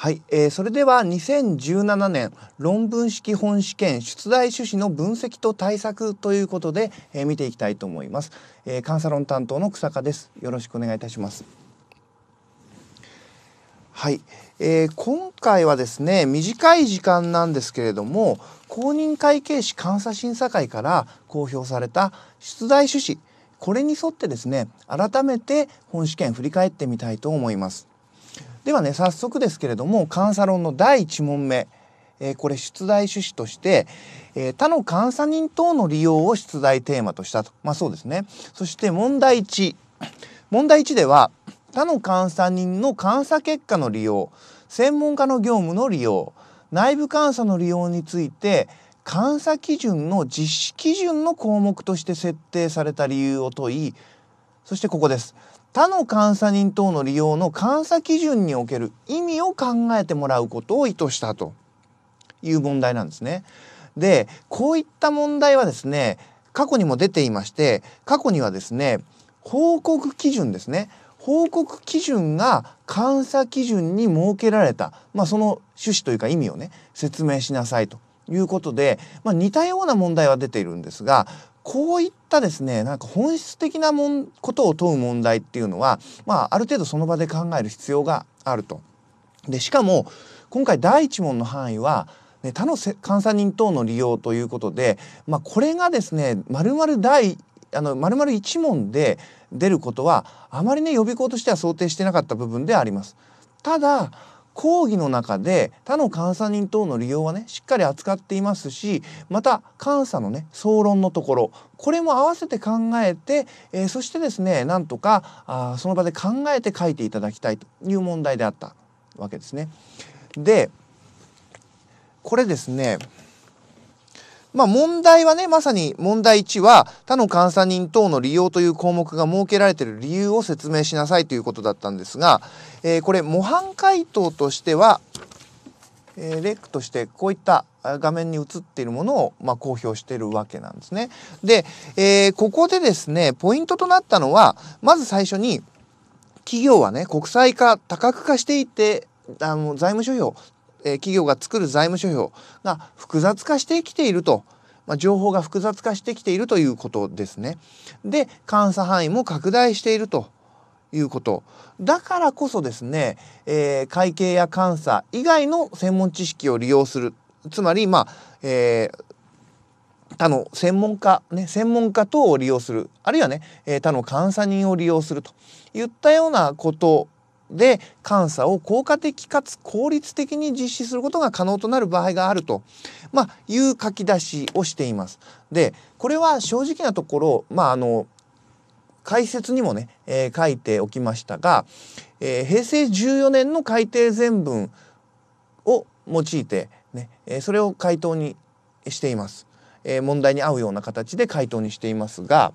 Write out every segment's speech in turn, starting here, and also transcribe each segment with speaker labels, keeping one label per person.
Speaker 1: はい、えー、それでは2017年論文式本試験出題趣旨の分析と対策ということで、えー、見ていきたいと思います、えー、監査論担当の草加ですよろしくお願いいたしますはい、えー、今回はですね短い時間なんですけれども公認会計士監査審査会から公表された出題趣旨これに沿ってですね改めて本試験振り返ってみたいと思いますではね早速ですけれども監査論の第1問目、えー、これ出題趣旨として、えー、他の監査人等の利用を出題テーマとしたとまあそうですねそして問題1問題1では他の監査人の監査結果の利用専門家の業務の利用内部監査の利用について監査基準の実施基準の項目として設定された理由を問いそしてここです。他の監査人等の利用の監査基準における意味を考えてもらうことを意図したという問題なんですね。で、こういった問題はですね、過去にも出ていまして、過去にはですね、報告基準ですね。報告基準が監査基準に設けられた、まあ、その趣旨というか意味をね説明しなさいということで、まあ、似たような問題は出ているんですがこういったですねなんか本質的なもんことを問う問題っていうのは、まあ、ある程度その場で考える必要があると。でしかも今回第1問の範囲はね、他の監査人等の利用ということで、まあ、これがですねまる第あの丸々1問で出ることはあまりね予備校としては想定してなかった部分であります。ただ講義の中で他の監査人等の利用はねしっかり扱っていますしまた監査のね総論のところこれも合わせて考えて、えー、そしてですねなんとかあその場で考えて書いていただきたいという問題であったわけですね。でこれですねまあ、問題はね、まさに問題1は、他の監査人等の利用という項目が設けられている理由を説明しなさいということだったんですが、えー、これ、模範解答としては、えー、レックとしてこういった画面に映っているものを、まあ、公表しているわけなんですね。で、えー、ここでですね、ポイントとなったのは、まず最初に、企業はね、国際化、多角化していて、あの財務諸表えー、企業が作る財務諸表が複雑化してきていると。まあ、情報が複雑化してきているということですね。で、監査範囲も拡大しているということ。だからこそですね、えー、会計や監査以外の専門知識を利用する。つまり、まあ、えー他の専門家、ね、専門家等を利用するあるいはね、えー、他の監査人を利用するといったようなことで監査を効果的かつ効率的に実施することが可能となる場合があると、まあ、いう書き出しをしています。でこれは正直なところ、まあ、あの解説にもね、えー、書いておきましたが、えー、平成14年の改定全文を用いてね、ねえー、それを回答にしています。え問題に合うような形で回答にしていますが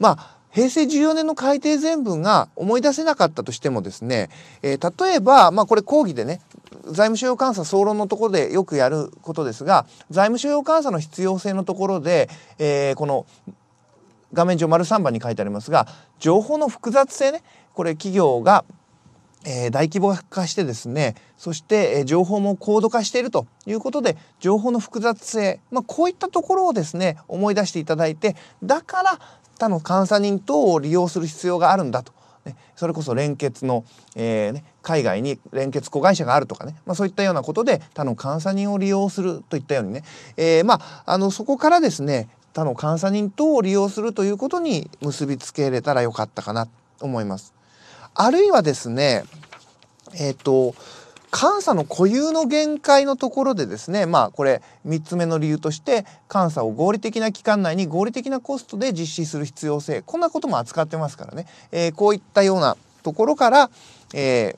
Speaker 1: まあ平成14年の改定全文が思い出せなかったとしてもですね、えー、例えば、まあ、これ講義でね財務省監査総論のところでよくやることですが財務省監査の必要性のところで、えー、この画面上丸3番に書いてありますが情報の複雑性ねこれ企業がえ大規模化してですねそして、え情報も高度化しているということで情報の複雑性、まあ、こういったところをですね思い出していただいてだから他の監査人等を利用する必要があるんだと。ね、それこそ連結の、えーね、海外に連結子会社があるとかね、まあ、そういったようなことで他の監査人を利用するといったようにね、えー、まあ、あのそこからですね他の監査人等を利用するということに結びつけれたらよかったかなと思います。あるいはですね、えっ、ー、と、監査の固有の限界のところでですね、まあこれ3つ目の理由として、監査を合理的な期間内に合理的なコストで実施する必要性、こんなことも扱ってますからね、えー、こういったようなところから、え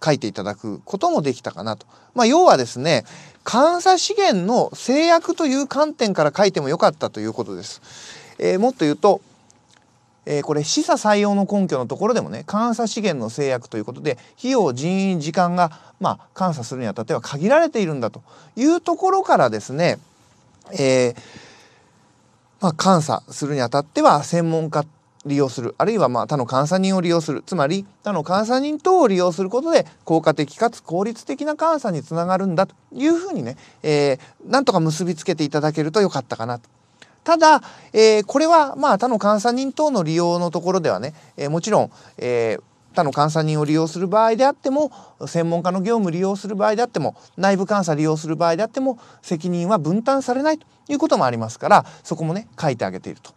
Speaker 1: ー、書いていただくこともできたかなと。まあ要はですね、監査資源の制約という観点から書いてもよかったということです。えー、もっと言うと、えー、これ示唆採用の根拠のところでもね監査資源の制約ということで費用人員時間が、まあ、監査するにあたっては限られているんだというところからですね、えーまあ、監査するにあたっては専門家利用するあるいはまあ他の監査人を利用するつまり他の監査人等を利用することで効果的かつ効率的な監査につながるんだというふうにね、えー、なんとか結びつけていただけるとよかったかなとただ、えー、これはまあ他の監査人等の利用のところではね、えー、もちろん、えー、他の監査人を利用する場合であっても専門家の業務利用する場合であっても内部監査利用する場合であっても責任は分担されないということもありますからそこもね書いてあげていると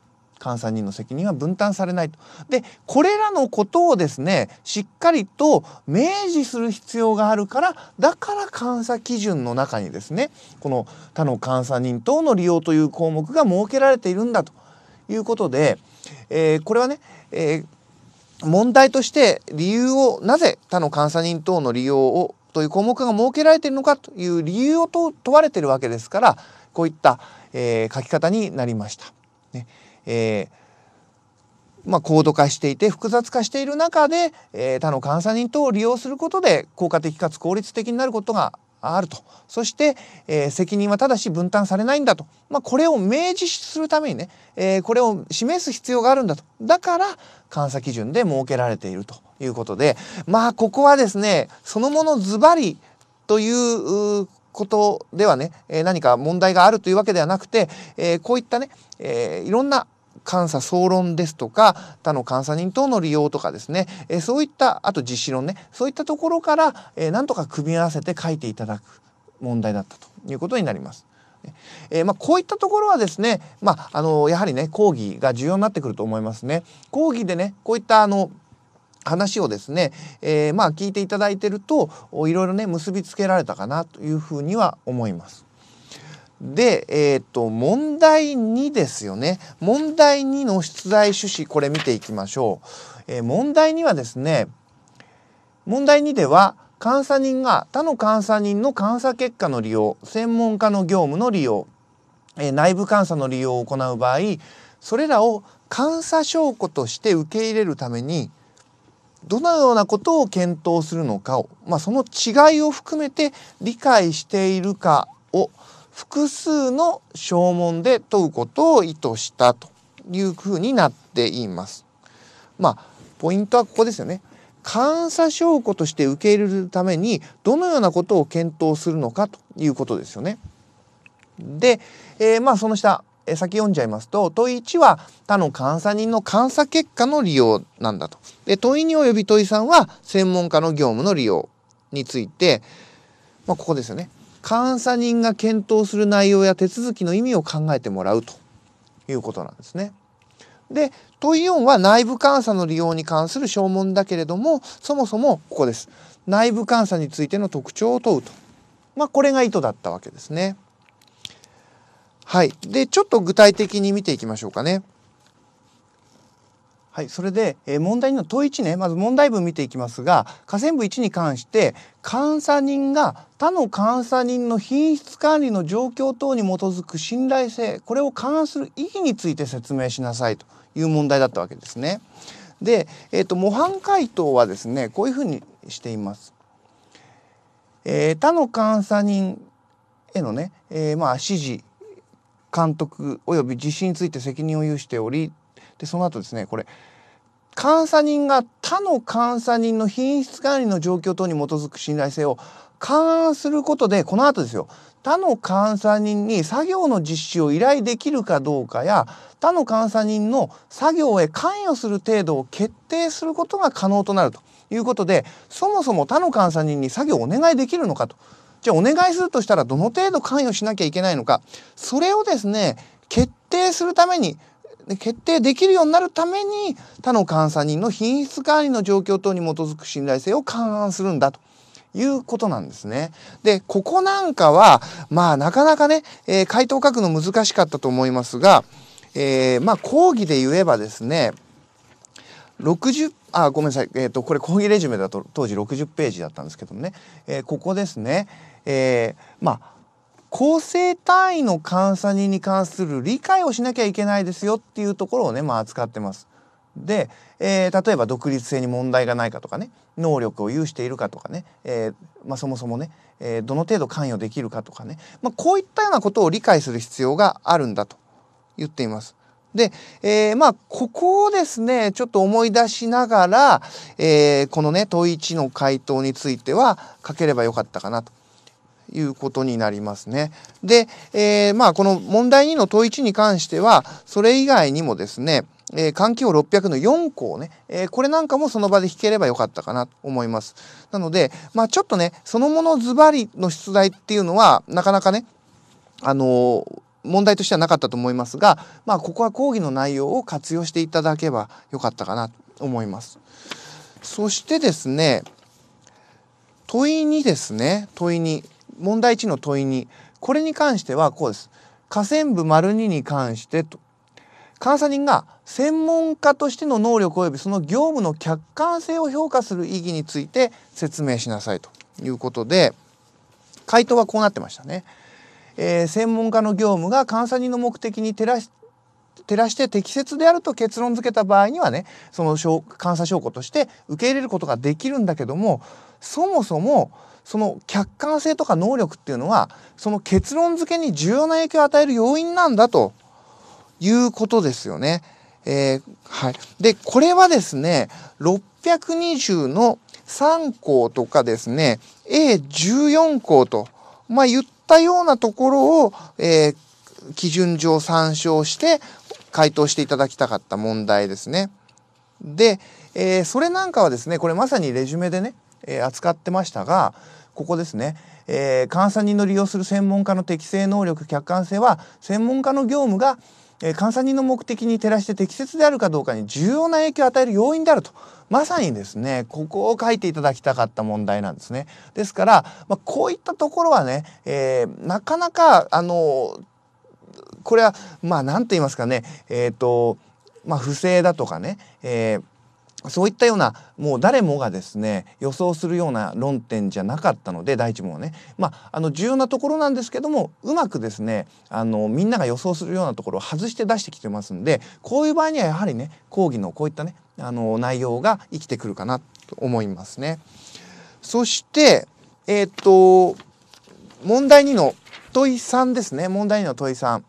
Speaker 1: 監査人の責任は分担されないと。でこれらのことをですねしっかりと明示する必要があるからだから監査基準の中にですねこの他の監査人等の利用という項目が設けられているんだということで、えー、これはね、えー、問題として理由をなぜ他の監査人等の利用をという項目が設けられているのかという理由を問われているわけですからこういった、えー、書き方になりました。ねえー、まあ、高度化していて複雑化している中で、えー、他の監査人等を利用することで効果的かつ効率的になることがあるとそして、えー、責任はただし分担されないんだと、まあ、これを明示するためにね、えー、これを示す必要があるんだとだから監査基準で設けられているということでまあここはですねそのものズバリということではね、えー、何か問題があるというわけではなくて、えこういったね、えいろんな監査総論ですとか他の監査人等の利用とかですね、えそういったあと実施論ねそういったところから、えなとか組み合わせて書いていただく問題だったということになります。えー、まあ、こういったところはですね、まあ、あのやはりね講義が重要になってくると思いますね。講義でねこういったあの話をですね、えー、まあ、聞いていただいてるといろいろね結びつけられたかなというふうには思います。で、えっ、ー、と、問題2ですよね。問題2の出題趣旨、これ見ていきましょう。えー、問題2はですね、問題2では、監査人が他の監査人の監査結果の利用、専門家の業務の利用、えー、内部監査の利用を行う場合、それらを監査証拠として受け入れるために、どのようなことを検討するのかを、まあ、その違いを含めて理解しているか複数の証文で問うことを意図したというふうになっています。まあポイントはここですよね。監査証拠として受け入れるためにどのようなことを検討するのかということですよね。で、えー、まあその下、えー、先読んじゃいますと問1は他の監査人の監査結果の利用なんだと。で問い2及び問い3は専門家の業務の利用について、まあ、ここですよね。監査人が検討する内容や手続きの意味を考えてもらうということなんですね。で問4は内部監査の利用に関する証文だけれどもそもそもここです内部監査についての特徴を問うと、まあ、これが意図だったわけですね。はいでちょっと具体的に見ていきましょうかね。はい、それで、えー、問題の問1ねまず問題文見ていきますが下線部1に関して監査人が他の監査人の品質管理の状況等に基づく信頼性これを勘案する意義について説明しなさいという問題だったわけですね。で、えーと、模範解答はですねこういうふうにしています。えー、他の監査人へのね、えー、まあ指示監督及び実施について責任を有しておりでその後ですねこれ監査人が他の監査人の品質管理の状況等に基づく信頼性を勘案することでこの後ですよ他の監査人に作業の実施を依頼できるかどうかや他の監査人の作業へ関与する程度を決定することが可能となるということでそもそも他の監査人に作業をお願いできるのかとじゃあお願いするとしたらどの程度関与しなきゃいけないのかそれをですね決定するために決定できるようになるために他の監査人の品質管理の状況等に基づく信頼性を勘案するんだと。いうことなんですね。で、ここなんかは、まあなかなかね、えー、回答書くの難しかったと思いますが、えー、まあ講義で言えばですね、60あごめんなさい、えーと、とこれ講義レジュメだと当時60ページだったんですけどもね、えー、ここですね、えー、まあ構成単位の監査人に関する理解をしなきゃいけないですよっていうところをね、まあ、扱ってます。で、えー、例えば独立性に問題がないかとかね能力を有しているかとかね、えー、まあ、そもそもね、えー、どの程度関与できるかとかね、まあ、こういったようなことを理解する必要があるんだと言っています。で、えまあここをですねちょっと思い出しながら、えこのね問1の回答については書ければよかったかなと。いうことになりますね。で、えー、まあこの問題2の問1に関してはそれ以外にもですねえー、環境600の4項ね、えー、これなんかもその場で引ければよかったかなと思います。なので、まあちょっとね、そのものズバリの出題っていうのは、なかなかね、あのー、問題としてはなかったと思いますが、まあここは講義の内容を活用していただけばよかったかなと思います。そしてですね、問いにですね、問いに、問題1の問いにこれに関してはこうです。下線部丸2に関してと監査人が専門家としての能力及びその業務の客観性を評価する意義について説明しなさいということで回答はこうなってましたね。えー、専門家の業務が監査人の目的に照らし照らして適切であると結論付けた場合にはねその監査証拠として受け入れることができるんだけどもそもそもその客観性とか能力っていうのはその結論付けに重要な影響を与える要因なんだということですよね。えー、はい、でこれはですね620の3項とかですね A14 項と、まあ、言ったようなところを、えー、基準上参照して回答していただきたかった問題ですね。で、えー、それなんかはですね、これまさにレジュメでね、えー、扱ってましたが、ここですね、えー、監査人の利用する専門家の適正能力客観性は専門家の業務が、えー、監査人の目的に照らして適切であるかどうかに重要な影響を与える要因であるとまさにですねここを書いていただきたかった問題なんですね。ですから、まあ、こういったところはね、えー、なかなかあのこれはまあ何と言いますかねえっ、ー、とまあ不正だとかね、えーそういったようなもう誰もがですね予想するような論点じゃなかったので第一問はね、まあ、あの重要なところなんですけどもうまくですねあのみんなが予想するようなところを外して出してきてますんでこういう場合にはやはりね講義のこういったねあの内容が生きてくるかなと思いますね。そしてえー、っと問題2の問い3ですね問題2の問い3。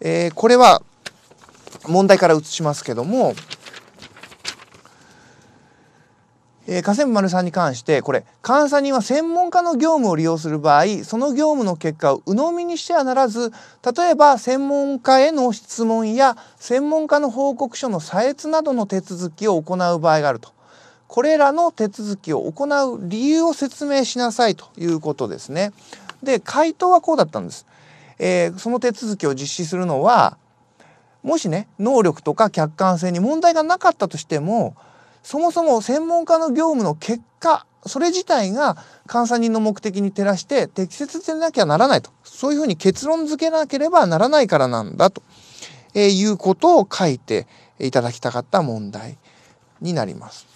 Speaker 1: えー、これは問題から移しますけども、えー、河川部丸さんに関してこれ監査人は専門家の業務を利用する場合その業務の結果を鵜呑みにしてはならず例えば専門家への質問や専門家の報告書の査閲などの手続きを行う場合があるとこれらの手続きを行う理由を説明しなさいということですね。で回答はこうだったんです。えー、その手続きを実施するのはもしね能力とか客観性に問題がなかったとしてもそもそも専門家の業務の結果それ自体が監査人の目的に照らして適切でなきゃならないとそういうふうに結論付けなければならないからなんだと、えー、いうことを書いていただきたかった問題になります。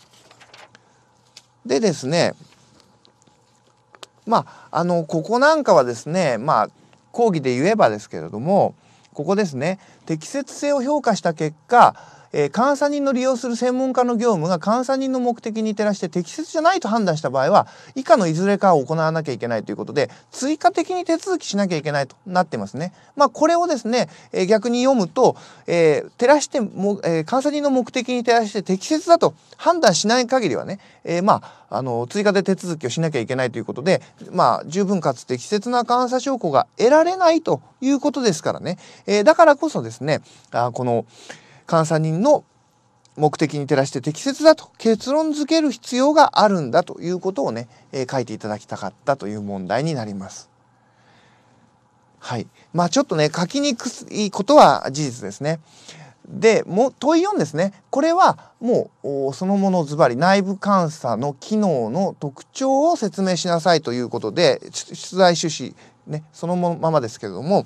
Speaker 1: でですねまああのここなんかはですねまあ講義で言えばですけれどもここですね適切性を評価した結果え監査人の利用する専門家の業務が監査人の目的に照らして適切じゃないと判断した場合は以下のいずれかを行わなきゃいけないということで追加的に手続きしなきゃいけないとなってますね。まあ、これをですね、えー、逆に読むと、えー、照らしても、えー、監査人の目的に照らして適切だと判断しない限りはね、えー、まああの追加で手続きをしなきゃいけないということで、まあ、十分かつ適切な監査証拠が得られないということですからね、えー、だからこそですねあこの、監査人の目的に照らして適切だと結論付ける必要があるんだということをね、えー、書いていただきたかったという問題になります。はい。まあちょっとね、書きにくいことは事実ですね。で、も問い4ですね。これはもうそのものズバリ内部監査の機能の特徴を説明しなさいということで、出題趣旨ね、そのままですけれども、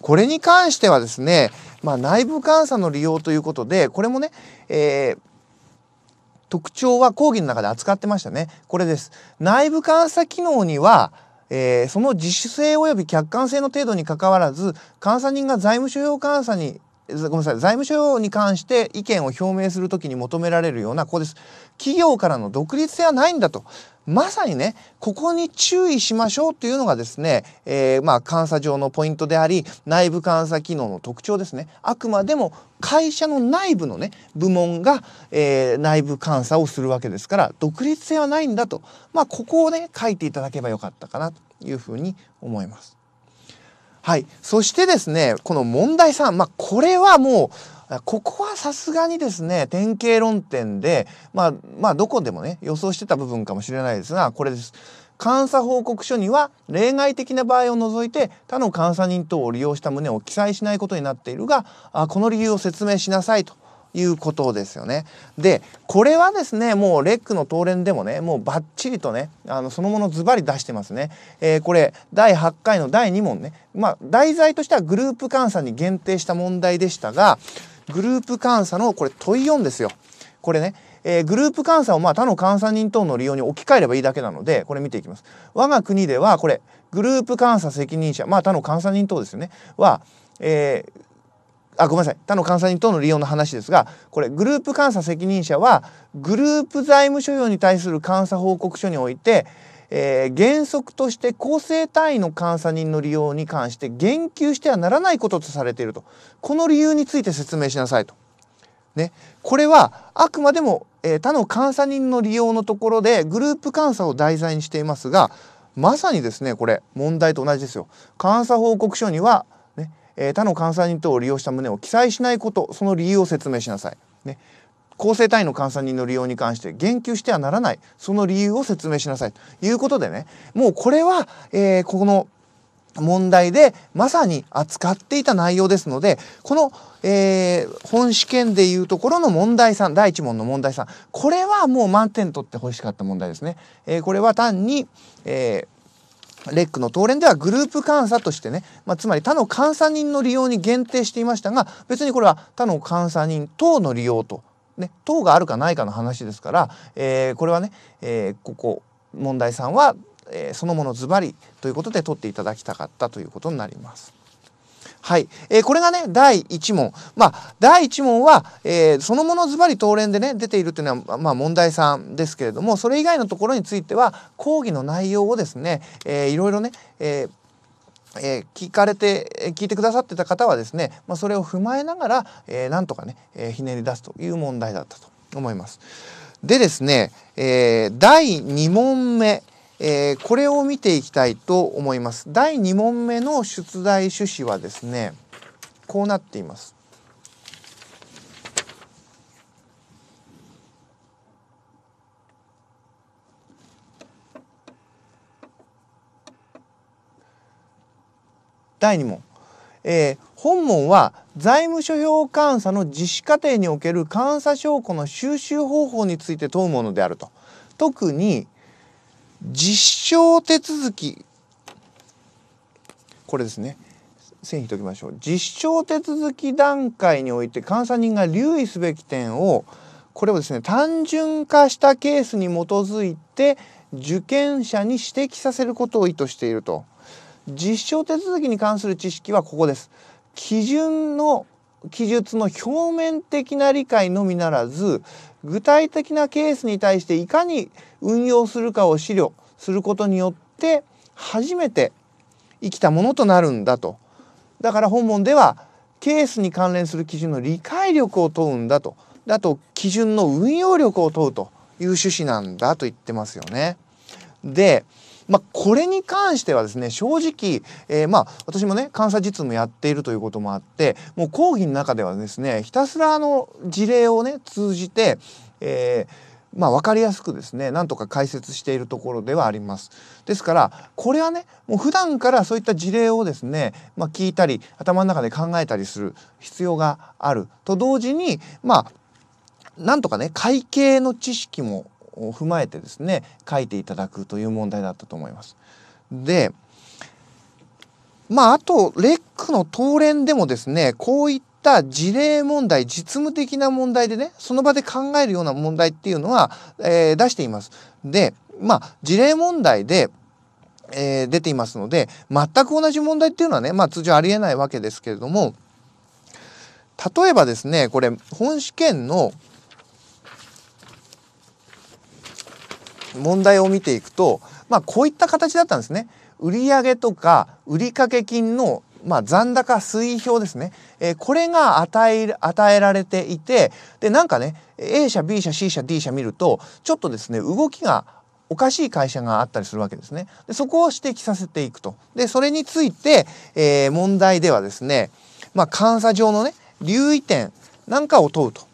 Speaker 1: これに関してはですね、まあ、内部監査の利用ということでこれもね、えー、特徴は講義の中で扱ってましたね。これです。内部監査機能にはえー、その自主性及び客観性の程度にかかわらず監査人が財務諸表監査にごめんなさい財務諸に関して意見を表明するときに求められるようなここです企業からの独立性はないんだとまさにね、ここに注意しましょうというのがですね、えー、まあ、監査上のポイントであり、内部監査機能の特徴ですね。あくまでも会社の内部のね、部門が、えー、内部監査をするわけですから、独立性はないんだと。まあ、ここをね、書いていただけばよかったかなというふうに思います。はい。そしてですね、この問題3、まあ、これはもう、ここはさすがにですね典型論点で、まあ、まあどこでもね予想してた部分かもしれないですがこれです。監査報告書には例外的な場合を除いて他の監査人等を利用した旨を記載しないことになっているがこの理由を説明しなさいということですよね。でこれはですねもうレックの東連でもねもうバッチリとねあのそのものズバリ出してますね。えー、これ第8回の第2問ねまあ題材としてはグループ監査に限定した問題でしたがグループ監査のこれ問い4ですよ。これね、えー、グループ監査をまあ他の監査人等の利用に置き換えればいいだけなので、これ見ていきます。我が国では、これ、グループ監査責任者、まあ他の監査人等ですよね、は、えー、あ、ごめんなさい。他の監査人等の利用の話ですが、これ、グループ監査責任者は、グループ財務諸表に対する監査報告書において、えー、原則として構成単位の監査人の利用に関して言及してはならないこととされているとこの理由について説明しなさいと。ね、これはあくまでも、えー、他の監査人の利用のところでグループ監査を題材にしていますがまさにですねこれ問題と同じですよ。監査報告書には、ねえー、他の監査人等を利用した旨を記載しないことその理由を説明しなさい。ね、構成単位の換算人の利用に関して言及してはならないその理由を説明しなさいということでねもうこれは、えー、ここの問題でまさに扱っていた内容ですのでこの、えー、本試験でいうところの問題3第1問の問題3これはもう満点取ってほしかった問題ですね。えー、これは単に、えーレックの答練ではグループ監査としてね、まあ、つまり他の監査人の利用に限定していましたが別にこれは他の監査人等の利用とね、党があるかないかの話ですから、えー、これはね、えー、ここ問題3は、えー、そのものズバリということで取っていただきたかったということになります。はい、えー、これがね第1問まあ第1問は、えー、そのものズバリ答連でね出ているというのは、まあ、問題3ですけれどもそれ以外のところについては講義の内容をですね、えー、いろいろね、えーえー、聞かれて、聞いてくださってた方はですね、まあ、それを踏まえながら、えー、なんとかね、えー、ひねり出すという問題だったと思います。でですね、えー、第2問目、えー、これを見ていきたいと思います。第2問目の出題趣旨はですね、こうなっています。第2問、えー、本門は財務諸表監査の実施過程における監査証拠の収集方法について問うものであると特に実証手続きこれですね線引いておきましょう実証手続き段階において監査人が留意すべき点をこれをですね単純化したケースに基づいて受験者に指摘させることを意図していると実証手続きに関する知識はここです。基準の記述の表面的な理解のみならず具体的なケースに対していかに運用するかを資料することによって初めて生きたものとなるんだと。だから本文ではケースに関連する基準の理解力を問うんだと。あと基準の運用力を問うという趣旨なんだと言ってますよね。でまあ、これに関してはですね正直、えー、まあ私もね監査実務やっているということもあってもう講義の中ではですねひたすらあの事例をね通じて、えー、まあ、分かりやすくですねなんとか解説しているところではあります。ですからこれはねもう普段からそういった事例をですね、まあ、聞いたり頭の中で考えたりする必要があると同時にまあなんとかね会計の知識もを踏まえてですね書いていただくという問題だったと思います。でまああとレックの当連でもですねこういった事例問題実務的な問題でねその場で考えるような問題っていうのは、えー、出しています。でまあ事例問題でえー、出ていますので全く同じ問題っていうのはね、まあ、通常ありえないわけですけれども例えばですねこれ本試験の問題を見ていくと、まあ、こういった形だったんですね。売上とか売掛金のまあ、残高推移表ですね、えー、これが与え与えられていてでなんかね A 社 B 社 C 社 D 社見るとちょっとですね動きがおかしい会社があったりするわけですね。でそこを指摘させていくと。でそれについて、えー、問題ではですね、まあ、監査上のね留意点なんかを問うと。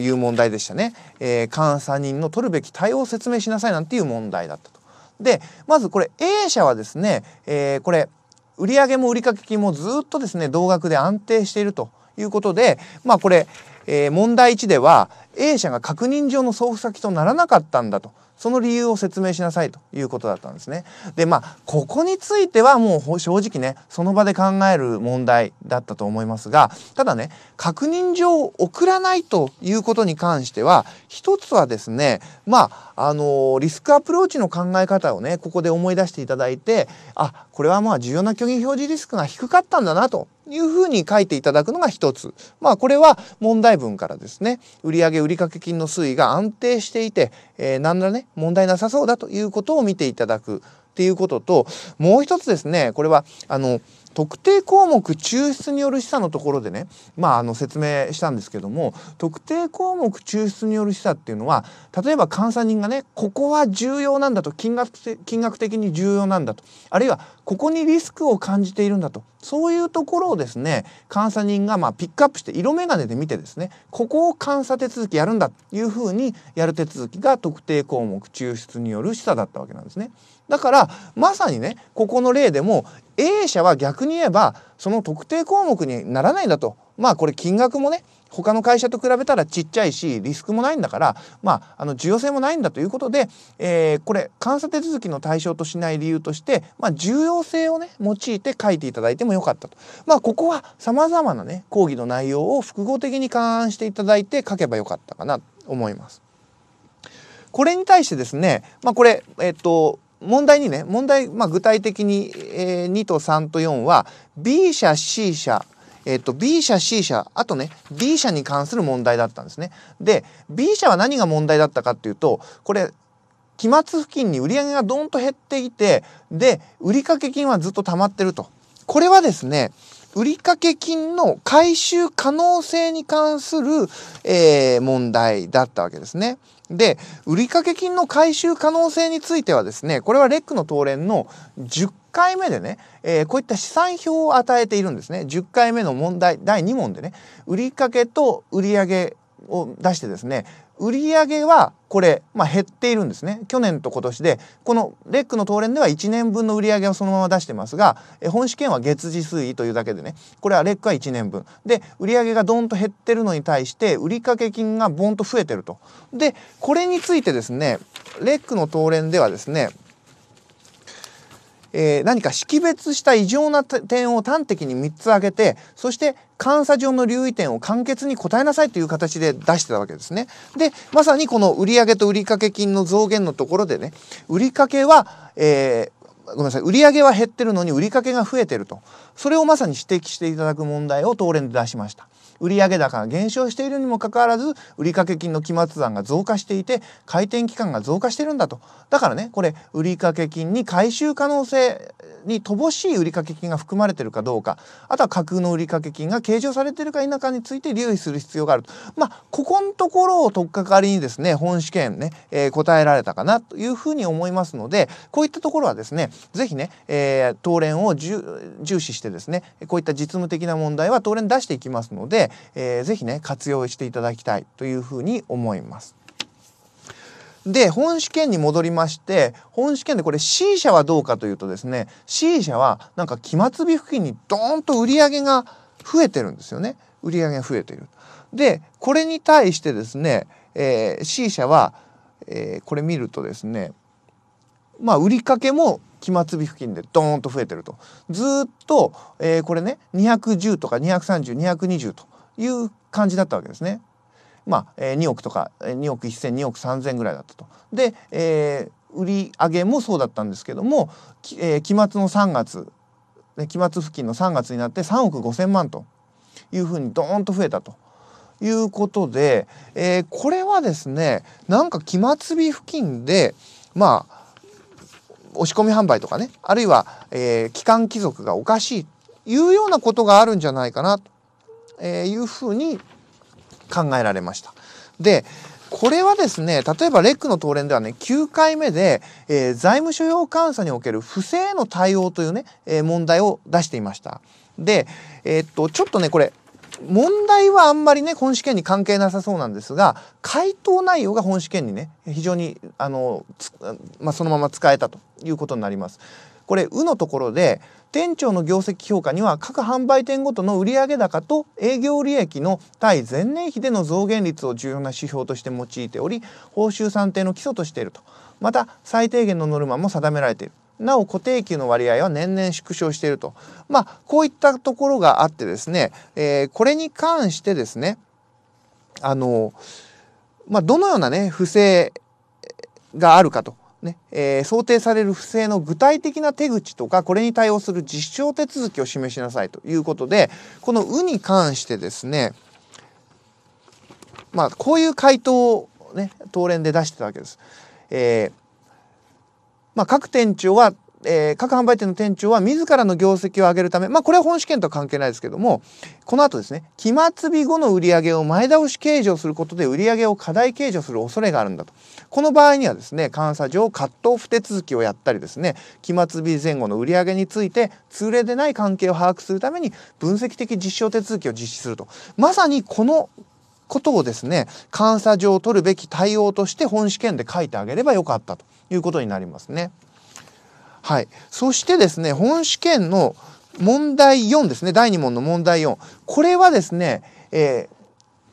Speaker 1: いう問題でしたね、えー、監査人の取るべき対応を説明しなさいなんていう問題だったと。でまずこれ A 社はですね、えー、これ売上も売掛金もずっとですね同額で安定しているということで、まあこれ、えー、問題1では A 社が確認上の送付先とならなかったんだと。その理由を説明しなさいということだったんですね。で、まあ、ここについてはもう正直ね、その場で考える問題だったと思いますが、ただね、確認上を送らないということに関しては、一つはですね、まあ、あのー、リスクアプローチの考え方をね、ここで思い出していただいて、あ、これはまあ重要な虚偽表示リスクが低かったんだなというふうに書いていただくのが一つ。まあこれは問題文からですね、売上売掛金の推移が安定していて、えー、何らね、問題なさそうだということを見ていただくっていうことと、もう一つですね、これは、あの、特定項目抽出による示唆のところでね、まあ、あの説明したんですけども特定項目抽出による示唆っていうのは例えば監査人がねここは重要なんだと金額金額的に重要なんだとあるいはここにリスクを感じているんだとそういうところをですね監査人がまピックアップして色眼鏡で見てですねここを監査手続きやるんだというふうにやる手続きが特定項目抽出による示唆だったわけなんですね。だからまさにねここの例でも A 社は逆に言えばその特定項目にならないんだとまあこれ金額もね他の会社と比べたらちっちゃいしリスクもないんだから、まあ、あの重要性もないんだということで、えー、これ監査手続きの対象としない理由として、まあ、重要性をね用いて書いていただいてもよかったと、まあ、ここはさまざまなね講義の内容を複合的に勘案していただいて書けばよかったかなと思います。これに対してですね、まあ、これ、えっと、問題にね問題、まあ、具体的に、えー、2と3と4は B 社 C 社えっと、B 社 C 社あとね B 社に関する問題だったんですね。で B 社は何が問題だったかっていうとこれ期末付近に売り上げがどんと減っていてで売掛金はずっと溜まってると。これはですね売掛金の回収可能性に関する、えー、問題だったわけですね。で売掛金の回収可能性についてはですねこれはレックの当連の10回目でね、えー、こういった試算表を与えているんですね10回目の問題第2問でね売掛と売上を出してですね売上はこれ、まあ、減っているんですね去年と今年でこのレックの東連では1年分の売り上げをそのまま出してますが本試験は月次推移というだけでねこれはレックは1年分で売上がどんと減ってるのに対して売掛金がボンと増えてると。でこれについてですねレックの東連ではですねえー、何か識別した異常な点を端的に3つ挙げてそして監査上の留意点を簡潔に答えなさいという形で出してたわけですね。で、まさにこの売上と売掛金の増減のところでね、売掛は、えー、ごめんなさい売上は減ってるのに売掛が増えてるとそれをまさに指摘していただく問題を東連で出しました売上高が減少しているにもかかわらず売掛金の期末算が増加していて回転期間が増加してるんだとだからねこれ売掛金に回収可能性に乏しい売掛金が含まれてるかどうかあとは架空の売掛金が計上されてるか否かについて留意する必要があるとまあここのところを取っかかりにですね本試験ね、えー、答えられたかなというふうに思いますのでこういったところはですね是非ね、えー、答練を重視してですねこういった実務的な問題は答練出していきますのでえー、ぜひね活用していただきたいというふうに思います。で本試験に戻りまして本試験でこれ C 社はどうかというとですね C 社はなんか期末日付近にドーンと売り上げが増えてるんですよね売り上げが増えてる。でこれに対してですね、えー、C 社は、えー、これ見るとですねまあ売りかけも期末日付近でドーンと増えてるとずっと、えー、これね210とか230220という感じだったわけですね。まあ、えー、2億とか2億1,000、2億3,000ぐらいだったと。で、えー、売上もそうだったんですけども、えー、期末の3月期末付近の3月になって3億5,000万というふうにドーンと増えたということで、えー、これはですねなんか期末日付近でまあ押し込み販売とかねあるいは、えー、機関貴族がおかしいいうようなことがあるんじゃないかなとえいうふうに考えられました。で、これはですね、例えばレックの答練ではね、9回目で、えー、財務諸要監査における不正の対応というね、えー、問題を出していました。で、えー、っと、ちょっとね、これ、問題はあんまりね、本試験に関係なさそうなんですが、回答内容が本試験にね、非常に、あの、まあ、そのまま使えたということになります。これ「う」のところで店長の業績評価には各販売店ごとの売上高と営業利益の対前年比での増減率を重要な指標として用いており報酬算定の基礎としているとまた最低限のノルマも定められているなお固定給の割合は年々縮小しているとまあこういったところがあってですね、えー、これに関してですねあのまあどのようなね不正があるかとねえー、想定される不正の具体的な手口とかこれに対応する実証手続きを示しなさいということでこの「う」に関してですねまあこういう回答をね答連で出してたわけです。えーまあ、各店長はえー、各販売店の店長は自らの業績を上げるため、まあ、これは本試験とは関係ないですけどもこの後ですね期末日後の売上を前倒し計上することで売上を過大計上する恐れがあるんだとこの場合にはですね監査上カットオフ手続きをやったりですね期末日前後の売上について通例でない関係を把握するために分析的実証手続きを実施するとまさにこのことをですね監査上取るべき対応として本試験で書いてあげればよかったということになりますね。はい。そしてですね、本試験の問題4ですね、第2問の問題4。これはですね、えー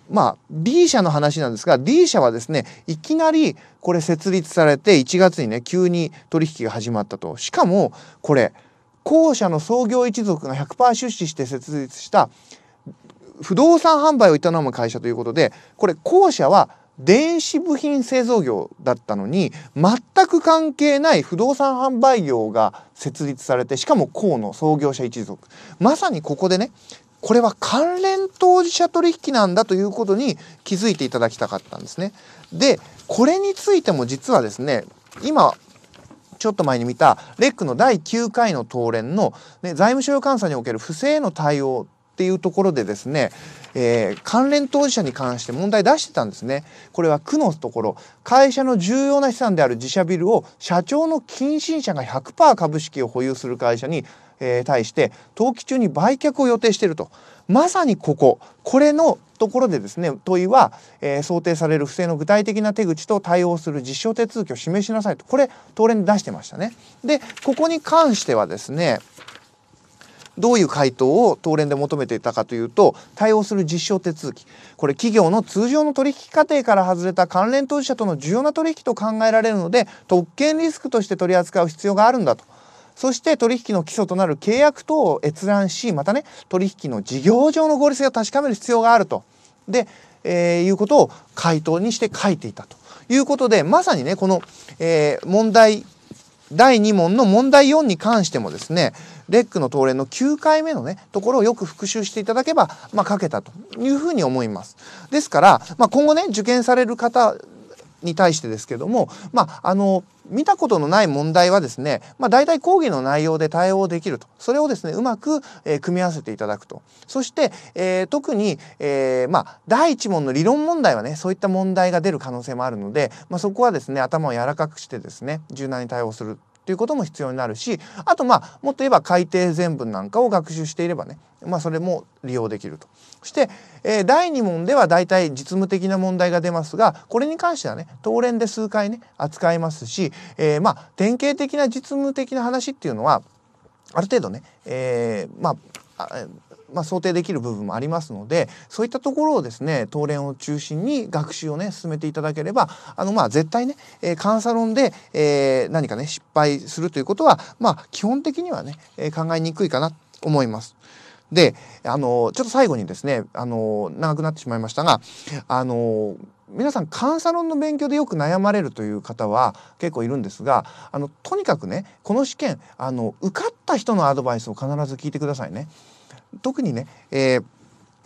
Speaker 1: まあ、D 社の話なんですが D 社はですねいきなりこれ設立されて1月にね急に取引が始まったとしかもこれ後者の創業一族が100%出資して設立した不動産販売を営む会社ということでこれ後者は電子部品製造業だったのに全く関係ない不動産販売業が設立されてしかも河野創業者一族まさにここでねこれは関連当事者取引なんだということに気づいていただきたかったんですね。でこれについても実はですね今ちょっと前に見たレックの第9回の答連の、ね、財務省予算における不正への対応っていうところでですね、えー、関連当事者に関して問題出してたんですね。これは区のところ、会社の重要な資産である自社ビルを社長の近親者が100%株式を保有する会社に、えー、対して登記中に売却を予定していると。まさにここ、これのところでですね、問いは、えー、想定される不正の具体的な手口と対応する実証手続きを示しなさいと、これ、当連で出してましたね。で、ここに関してはですね、どういう回答を東連で求めていたかというと対応する実証手続きこれ企業の通常の取引過程から外れた関連当事者との重要な取引と考えられるので特権リスクとして取り扱う必要があるんだと。そして取引の基礎となる契約等を閲覧しまたね取引の事業上の合理性を確かめる必要があると。で、えー、いうことを回答にして書いていたということでまさにねこの、えー、問題第2問の問題4に関してもですねレックの答連の9回目のねところをよく復習していただけば、まあ、書けたというふうに思います。ですから、まあ、今後ね受験される方に対してですけどもまああの見たことのない問題はですね、まあ、大体講義の内容で対応できるとそれをですねうまく、えー、組み合わせていただくとそして、えー、特に、えー、まあ、第一問の理論問題はねそういった問題が出る可能性もあるので、まあ、そこはですね頭を柔らかくしてですね柔軟に対応するということも必要になるしあとまあもっと言えば改訂全文なんかを学習していればね、まあ、それも利用できると。そして、えー、第2問では大体実務的な問題が出ますがこれに関してはね当連で数回ね扱いますし、えー、まあ典型的な実務的な話っていうのはある程度ね、えー、まあまあ、想定できる部分もありますのでそういったところをですね東連を中心に学習をね進めていただければあのまあ絶対ね、えー、監査論で、えー、何かね失敗するということはまあ基本的にはね、えー、考えにくいかなと思います。であのちょっと最後にですねあの長くなってしまいましたがあの皆さん監査論の勉強でよく悩まれるという方は結構いるんですがあのとにかくねこの試験あの受かった人のアドバイスを必ず聞いてくださいね。特にね、えー、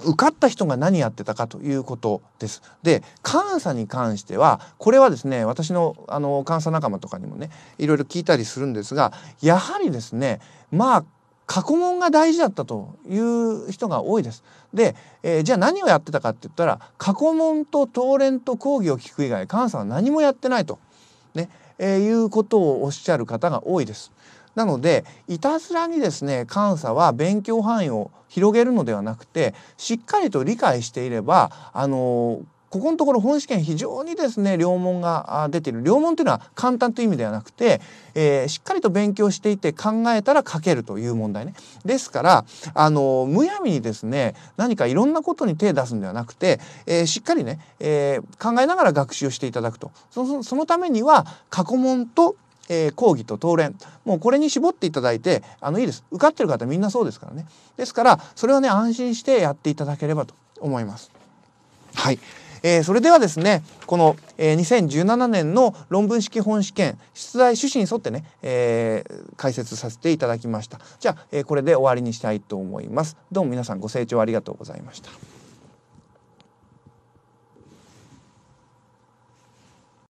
Speaker 1: 受かった人が何やってたかということです。で、監査に関しては、これはですね、私のあの監査仲間とかにもね、いろいろ聞いたりするんですが、やはりですね、まあ、過去問が大事だったという人が多いです。で、えー、じゃあ何をやってたかって言ったら、過去問と答練と講義を聞く以外、監査は何もやってないと、ねえー、いうことをおっしゃる方が多いです。なのでいたずらにですね監査は勉強範囲を広げるのではなくてしっかりと理解していればあのここのところ本試験非常にですね良問が出ている良問というのは簡単という意味ではなくて、えー、しっかりと勉強していて考えたら書けるという問題ねですからあのむやみにですね何かいろんなことに手を出すんではなくて、えー、しっかりね、えー、考えながら学習をしていただくとそのためには過去問とえー、講義と討論もうこれに絞っていただいてあのいいです受かってる方みんなそうですからねですからそれはね安心してやっていただければと思います。はいえー、それではですねこの、えー、2017年の論文式本試験出題趣旨に沿ってね、えー、解説させていただきましたじゃあ、えー、これで終わりにしたいと思いますどうも皆さんご清聴ありがとうございました